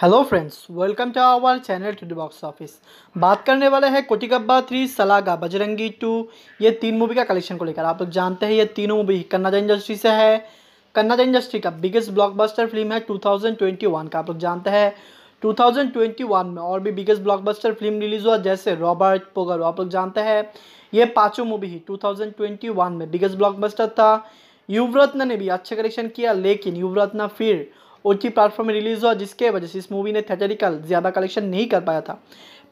hello friends welcome to our channel to the box office बात करने वाले हैं कोटिकब्बा थ्री सलागा बजरंगी टू ये तीन मूवी का कलेक्शन को लेकर आप लोग जानते हैं ये तीनों मूवी कन्नाडा इंडस्ट्री से है कन्नाडा इंडस्ट्री का बिगेस्ट ब्लॉकबस्टर फिल्म है 2021 का आप लोग जानते हैं 2021 में और भी बिगेस्ट ब्लॉकबस्टर फिल्म रिलीज हुआ जैसे रॉबर्ट पोगर आप लोग जानते हैं ये पाँचों मूवी ही टू में बिगेस्ट ब्लॉक था युवरत्न ने भी अच्छा कलेक्शन किया लेकिन युवरत्न फिर ओ प्लेटफॉर्म में रिलीज़ हुआ जिसके वजह से इस मूवी ने थिएटरिकल ज़्यादा कलेक्शन नहीं कर पाया था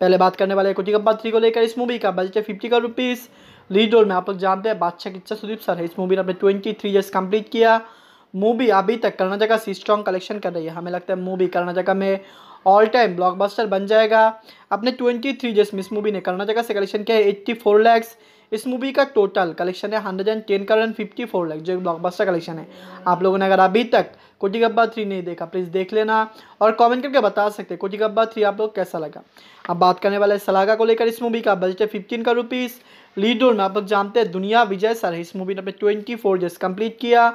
पहले बात करने वाले कुटिकप्पा थ्री को लेकर इस मूवी का बजट है फिफ्टी का रुपीज़ लीड रोल में आप लोग जानते हैं बादशाह किच्चा सुदीप सर इस मूवी ने अपने ट्वेंटी थ्री ईयर्स कंप्लीट किया मूवी अभी तक कर्नाटका से स्ट्रॉन्ग कलेक्शन कर रही है हमें लगता है मूवी कर्नाटका में ऑल टाइम ब्लॉकबस्टर बन जाएगा अपने ट्वेंटी थ्री डेज में इस मूवी ने कर्नाटका से कलेक्शन किया है एट्टी फोर लैक्स इस मूवी का टोटल कलेक्शन है hundred and ten crore fifty four lakh जो एक ब्लॉकबस्टर कलेक्शन है आप लोगों ने अगर अभी तक कोटी गब्बा थ्री नहीं देखा प्लीज़ देख लेना और कमेंट करके बता सकते हैं कोटी गब्बा थ्री आप लोग कैसा लगा अब बात करने वाले सलागा को लेकर इस मूवी का बजट है फिफ्टीन का रुपीज़ लीड रोल में आप लोग जानते हैं दुनिया विजय सर इस मूवी ने अपने ट्वेंटी फोर डेज कम्प्लीट किया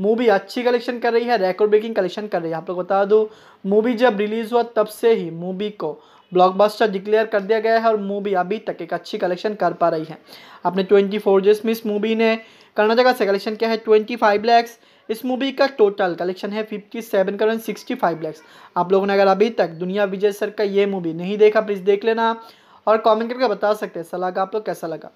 मूवी अच्छी कलेक्शन कर रही है रेकॉर्ड ब्रेकिंग कलेक्शन कर रही है आप लोग बता दूँ मूवी जब रिलीज़ हुआ तब से ही मूवी को ब्लॉकबस्टर डिक्लेयर कर दिया गया है और मूवी अभी तक एक अच्छी कलेक्शन कर पा रही है अपने ट्वेंटी फोर जेस में इस मूवी ने कर्नाटक से कलेक्शन किया है ट्वेंटी फाइव लैक्स इस मूवी का टोटल कलेक्शन है fifty seven crore sixty five lakhs आप लोगों ने अगर अभी तक दुनिया विजय सर का ये मूवी नहीं देखा प्लीज़ देख लेना और कॉमेंट करके बता सकते हैं सलाह का आप लोग कैसा लगा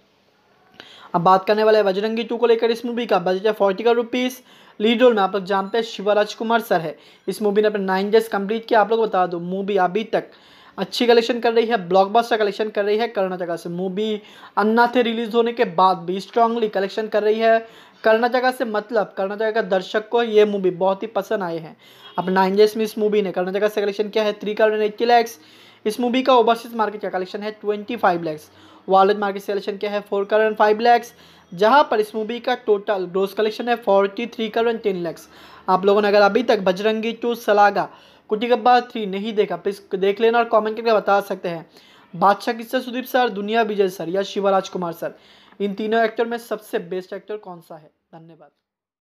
अब बात करने वाले बजरंगी टू को लेकर इस मूवी का बजट है फोर्टी का रुपीज़ लीड रोल में आप लोग जानते हैं शिवराज कुमार सर है इस मूवी ने अपने नाइन डेज कंप्लीट किया आप लोग बता दो मूवी अभी तक अच्छी कलेक्शन कर रही है ब्लॉकबस्टर कलेक्शन कर रही है कर्नाटक से मूवी अन्ना थे रिलीज होने के बाद भी स्ट्रांगली कलेक्शन कर रही है कर्नाटक से मतलब कर्नाटक का दर्शक को ये मूवी बहुत ही पसंद आए हैं अब नाइन डेज में इस मूवी ने कर्नाटक से कलेक्शन किया है थ्री करोड़ एट्टी लैक्स इस मूवी का ओवरसीज मार्केट का कलेक्शन है twenty five lakhs world market selection क्या है फोर करोड़ फाइव लैक्स जहां पर इस मूवी का टोटल ग्रोस कलेक्शन है forty three crore ten lakhs आप लोगों ने अगर अभी तक बजरंगी टू सलागा कुटी गब्बा थ्री नहीं देखा प्लीज़ देख लेना और कॉमेंट करके बता सकते हैं बादशाह किस्सा सुदीप सर दुनिया विजय सर या शिवराज कुमार सर इन तीनों एक्टर में सबसे बेस्ट एक्टर कौन सा है धन्यवाद